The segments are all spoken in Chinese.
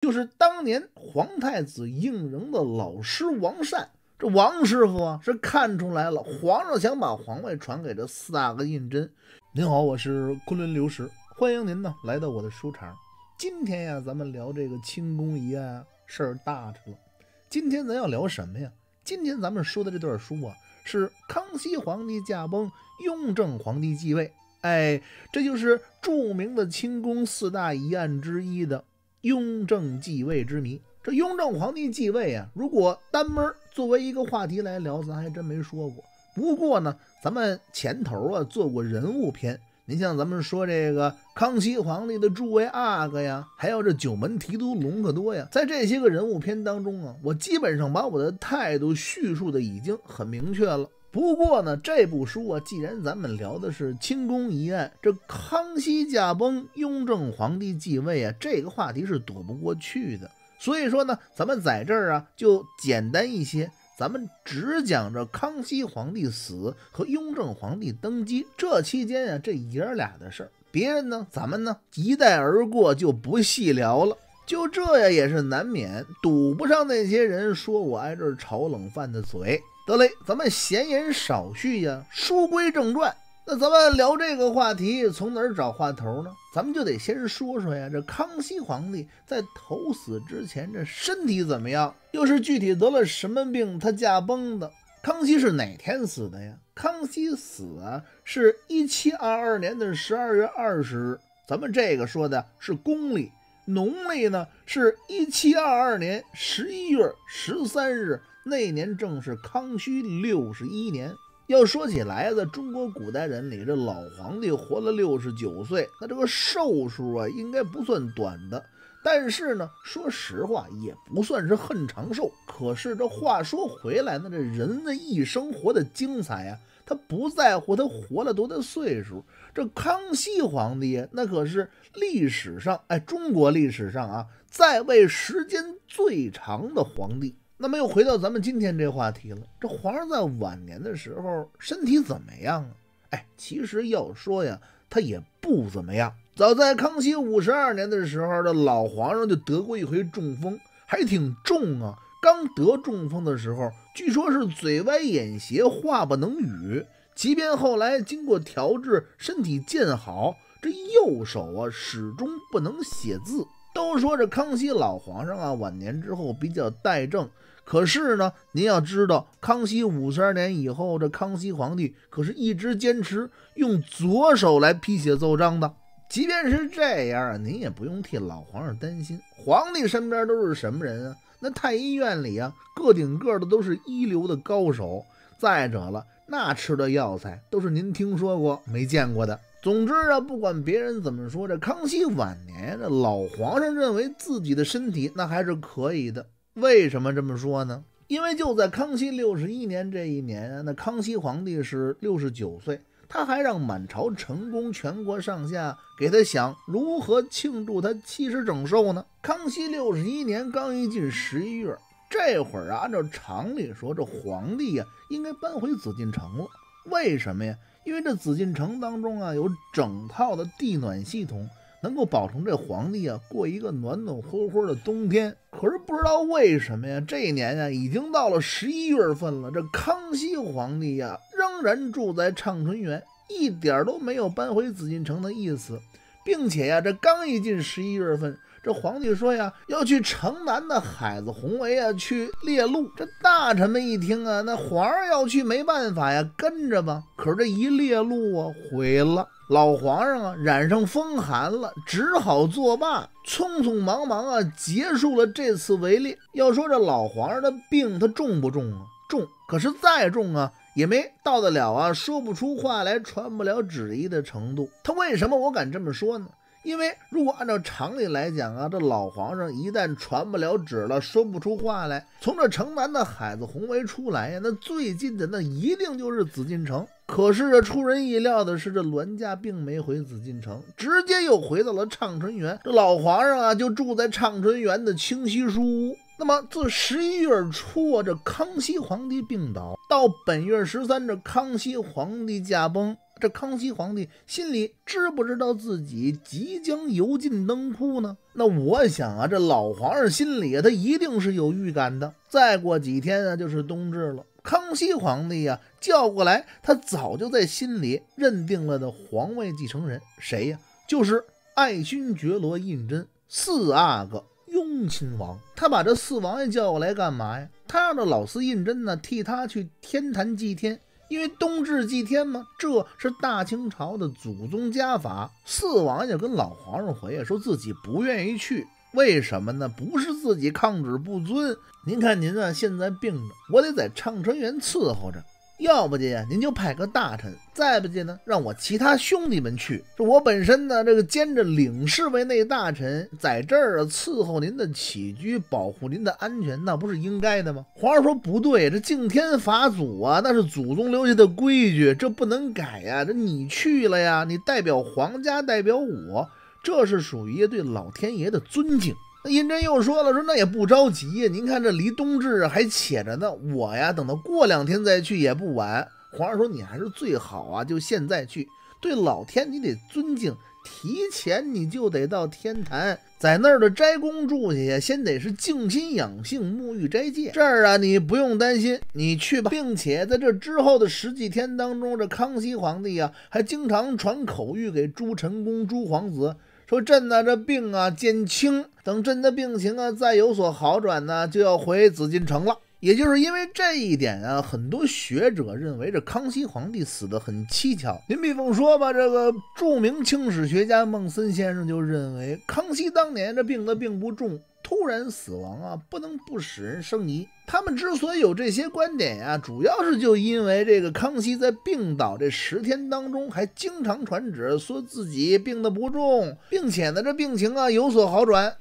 就是当年皇太子胤禛的老师王善，这王师傅啊是看出来了，皇上想把皇位传给这四阿哥胤禛。您好，我是昆仑刘石，欢迎您呢来到我的书场。今天呀，咱们聊这个清宫一案，事儿大着了。今天咱要聊什么呀？今天咱们说的这段书啊，是康熙皇帝驾崩，雍正皇帝继位，哎，这就是著名的清宫四大疑案之一的。雍正继位之谜，这雍正皇帝继位啊，如果单门作为一个话题来聊，咱还真没说过。不过呢，咱们前头啊做过人物篇，您像咱们说这个康熙皇帝的诸位阿哥呀，还有这九门提督隆科多呀，在这些个人物篇当中啊，我基本上把我的态度叙述的已经很明确了。不过呢，这部书啊，既然咱们聊的是清宫一案，这康熙驾崩，雍正皇帝继位啊，这个话题是躲不过去的。所以说呢，咱们在这儿啊就简单一些，咱们只讲着康熙皇帝死和雍正皇帝登基这期间啊，这爷俩的事儿，别人呢，咱们呢一带而过，就不细聊了。就这，也是难免堵不上那些人说我挨这儿炒冷饭的嘴。得嘞，咱们闲言少叙呀，书归正传。那咱们聊这个话题，从哪儿找话头呢？咱们就得先说说呀，这康熙皇帝在头死之前，这身体怎么样？又是具体得了什么病？他驾崩的，康熙是哪天死的呀？康熙死啊，是一七二二年的十二月二十日。咱们这个说的是公历，农历呢是一七二二年十一月十三日。那年正是康熙六十一年。要说起来在中国古代人里这老皇帝活了六十九岁，那这个寿数啊，应该不算短的。但是呢，说实话也不算是很长寿。可是这话说回来呢，这人的一生活的精彩啊，他不在乎他活了多大岁数。这康熙皇帝啊，那可是历史上哎，中国历史上啊，在位时间最长的皇帝。那么又回到咱们今天这话题了。这皇上在晚年的时候身体怎么样啊？哎，其实要说呀，他也不怎么样。早在康熙五十二年的时候，这老皇上就得过一回中风，还挺重啊。刚得中风的时候，据说是嘴歪眼斜，话不能语。即便后来经过调治，身体渐好，这右手啊始终不能写字。都说这康熙老皇上啊，晚年之后比较怠政。可是呢，您要知道，康熙五十二年以后，这康熙皇帝可是一直坚持用左手来批写奏章的。即便是这样，您也不用替老皇上担心。皇帝身边都是什么人啊？那太医院里啊，个顶个的都是一流的高手。再者了，那吃的药材都是您听说过没见过的。总之啊，不管别人怎么说，这康熙晚年这老皇上认为自己的身体那还是可以的。为什么这么说呢？因为就在康熙六十一年这一年，那康熙皇帝是六十九岁，他还让满朝臣工、全国上下给他想如何庆祝他七十整寿呢。康熙六十一年刚一进十一月，这会儿啊，按照常理说，这皇帝呀应该搬回紫禁城了。为什么呀？因为这紫禁城当中啊，有整套的地暖系统，能够保证这皇帝啊过一个暖暖和和的冬天。可是不知道为什么呀，这一年呀已经到了十一月份了，这康熙皇帝呀仍然住在畅春园，一点都没有搬回紫禁城的意思，并且呀，这刚一进十一月份。这皇帝说呀，要去城南的海子宏围啊，去猎鹿。这大臣们一听啊，那皇上要去，没办法呀，跟着吧。可是这一猎鹿啊，毁了老皇上啊，染上风寒了，只好作罢，匆匆忙忙啊，结束了这次围猎。要说这老皇上的病，他重不重啊？重。可是再重啊，也没到得了啊，说不出话来，传不了旨意的程度。他为什么我敢这么说呢？因为如果按照常理来讲啊，这老皇上一旦传不了旨了，说不出话来，从这城南的海子红围出来呀，那最近的那一定就是紫禁城。可是这出人意料的是，这栾家并没回紫禁城，直接又回到了畅春园。这老皇上啊，就住在畅春园的清溪书屋。那么自十一月初啊，这康熙皇帝病倒，到本月十三，这康熙皇帝驾崩。这康熙皇帝心里知不知道自己即将油尽灯枯呢？那我想啊，这老皇上心里啊，他一定是有预感的。再过几天啊，就是冬至了。康熙皇帝啊，叫过来他早就在心里认定了的皇位继承人谁呀？就是爱新觉罗胤禛，四阿哥雍亲王。他把这四王爷叫过来干嘛呀？他让这老四胤禛呢，替他去天坛祭天。因为冬至祭天嘛，这是大清朝的祖宗家法。四王爷跟老皇上回呀，说自己不愿意去。为什么呢？不是自己抗旨不尊。您看您啊，现在病着，我得在畅春园伺候着。要不介，您就派个大臣；再不介呢，让我其他兄弟们去。这我本身呢，这个兼着领侍卫内大臣，在这儿伺候您的起居，保护您的安全，那不是应该的吗？皇上说不对，这敬天法祖啊，那是祖宗留下的规矩，这不能改呀。这你去了呀，你代表皇家，代表我，这是属于对老天爷的尊敬。那银针又说了，说那也不着急，您看这离冬至还且着呢，我呀等到过两天再去也不晚。皇上说你还是最好啊，就现在去。对老天你得尊敬，提前你就得到天坛，在那儿的斋宫住去，先得是静心养性，沐浴斋戒。这儿啊你不用担心，你去吧。并且在这之后的十几天当中，这康熙皇帝啊还经常传口谕给诸臣公、诸皇子。说朕呢，这病啊渐轻，等朕的病情啊再有所好转呢，就要回紫禁城了。也就是因为这一点啊，很多学者认为这康熙皇帝死得很蹊跷。您比方说吧，这个著名清史学家孟森先生就认为，康熙当年这病的并不重。突然死亡啊，不能不使人生疑。他们之所以有这些观点呀，主要是就因为这个康熙在病倒这十天当中，还经常传旨说自己病得不重，并且呢这病情啊有所好转。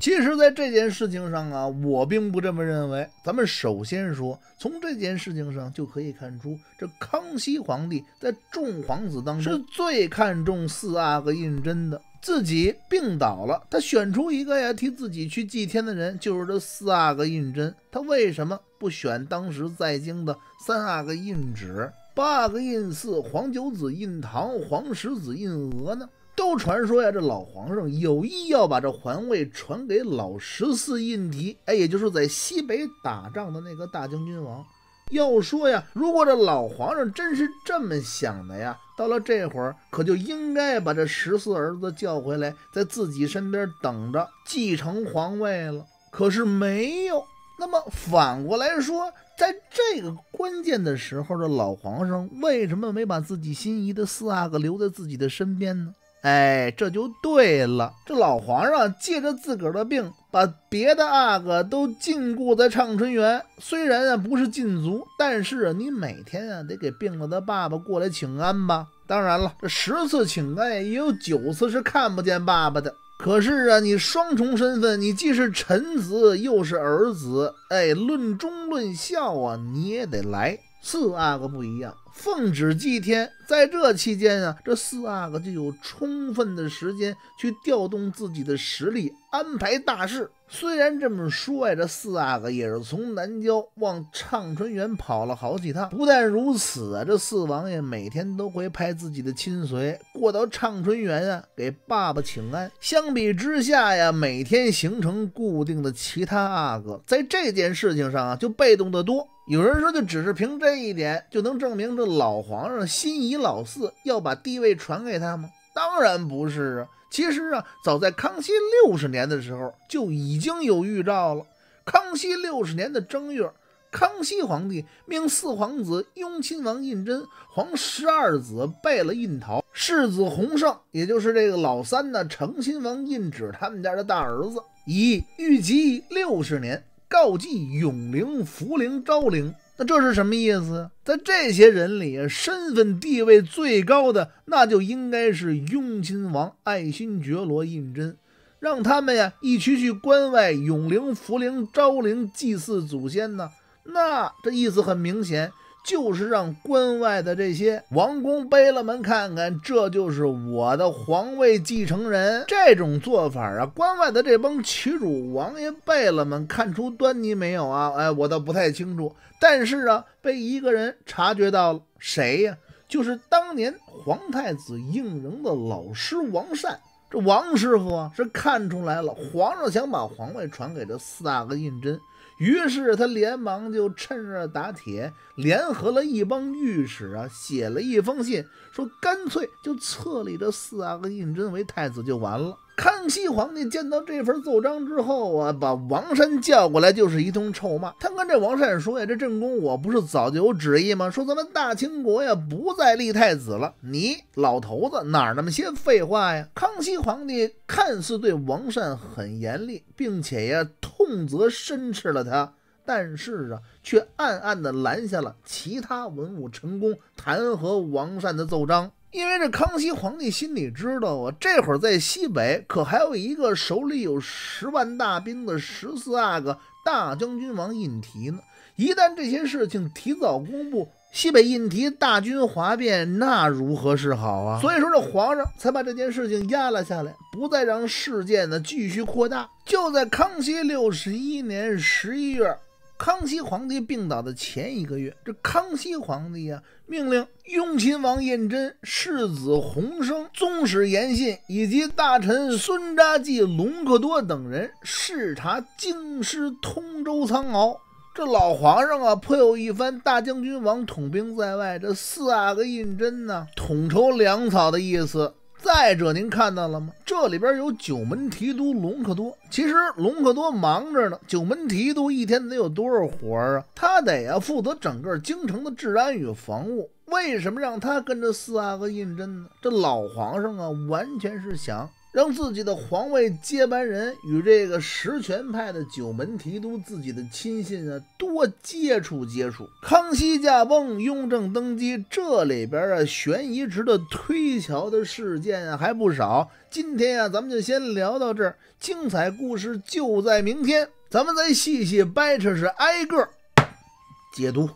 其实，在这件事情上啊，我并不这么认为。咱们首先说，从这件事情上就可以看出，这康熙皇帝在众皇子当中是最看重四阿哥胤禛的。自己病倒了，他选出一个呀替自己去祭天的人，就是这四阿哥胤禛。他为什么不选当时在京的三阿哥胤祉、八阿哥胤祀、皇九子胤堂、皇十子胤俄呢？都传说呀，这老皇上有意要把这皇位传给老十四胤迪，哎，也就是在西北打仗的那个大将军王。要说呀，如果这老皇上真是这么想的呀，到了这会儿可就应该把这十四儿子叫回来，在自己身边等着继承皇位了。可是没有。那么反过来说，在这个关键的时候，这老皇上为什么没把自己心仪的四阿哥留在自己的身边呢？哎，这就对了。这老皇上借着自个儿的病，把别的阿哥都禁锢在畅春园。虽然啊不是禁足，但是啊你每天啊得给病了的爸爸过来请安吧。当然了，这十次请安也有九次是看不见爸爸的。可是啊，你双重身份，你既是臣子又是儿子，哎，论忠论孝啊，你也得来。四阿哥不一样。奉旨祭天，在这期间啊，这四阿哥就有充分的时间去调动自己的实力，安排大事。虽然这么说，呀，这四阿哥也是从南郊往畅春园跑了好几趟。不但如此啊，这四王爷每天都会派自己的亲随过到畅春园啊，给爸爸请安。相比之下呀，每天行程固定的其他阿哥在这件事情上啊，就被动的多。有人说，就只是凭这一点，就能证明这。老皇上心仪老四要把地位传给他吗？当然不是啊！其实啊，早在康熙六十年的时候就已经有预兆了。康熙六十年的正月，康熙皇帝命四皇子雍亲王胤禛（皇十二子）贝勒胤桃，世子弘盛（也就是这个老三的成亲王胤祉）他们家的大儿子，以御极六十年告祭永陵、福陵、昭陵。那这是什么意思？在这些人里，身份地位最高的，那就应该是雍亲王爱新觉罗·胤禛，让他们呀一起去关外永陵、福陵、昭陵祭祀祖先呢？那这意思很明显。就是让关外的这些王公贝勒们看看，这就是我的皇位继承人。这种做法啊，关外的这帮旗主王爷贝勒们看出端倪没有啊？哎，我倒不太清楚。但是啊，被一个人察觉到了，谁呀？就是当年皇太子胤禛的老师王善。这王师傅啊，是看出来了，皇上想把皇位传给这四阿哥胤禛。于是他连忙就趁热打铁，联合了一帮御史啊，写了一封信，说干脆就册立这四阿哥胤禛为太子就完了。康熙皇帝见到这份奏章之后啊，把王善叫过来，就是一通臭骂。他跟这王善说呀：“这正宫我不是早就有旨意吗？说咱们大清国呀，不再立太子了。你老头子哪那么些废话呀？”康熙皇帝看似对王善很严厉，并且呀，痛责申斥了他，但是啊，却暗暗地拦下了其他文武臣工弹劾王善的奏章。因为这康熙皇帝心里知道啊，这会儿在西北可还有一个手里有十万大兵的十四阿哥大将军王胤提呢。一旦这些事情提早公布，西北胤提大军哗变，那如何是好啊？所以说这皇上才把这件事情压了下来，不再让事件呢继续扩大。就在康熙六十一年十一月。康熙皇帝病倒的前一个月，这康熙皇帝啊，命令雍亲王胤禛、世子弘升、宗室延信以及大臣孙扎济、隆恪多等人视察京师通州仓獒，这老皇上啊，颇有一番大将军王统兵在外，这四阿哥胤禛呢，统筹粮草的意思。再者，您看到了吗？这里边有九门提督隆科多。其实隆科多忙着呢，九门提督一天得有多少活啊？他得要负责整个京城的治安与防务。为什么让他跟着四阿哥胤禛呢？这老皇上啊，完全是想。让自己的皇位接班人与这个实权派的九门提督、自己的亲信啊多接触接触。康熙驾崩，雍正登基，这里边啊悬疑值得推敲的事件还不少。今天啊，咱们就先聊到这儿，精彩故事就在明天，咱们再细细掰扯，是挨个解读。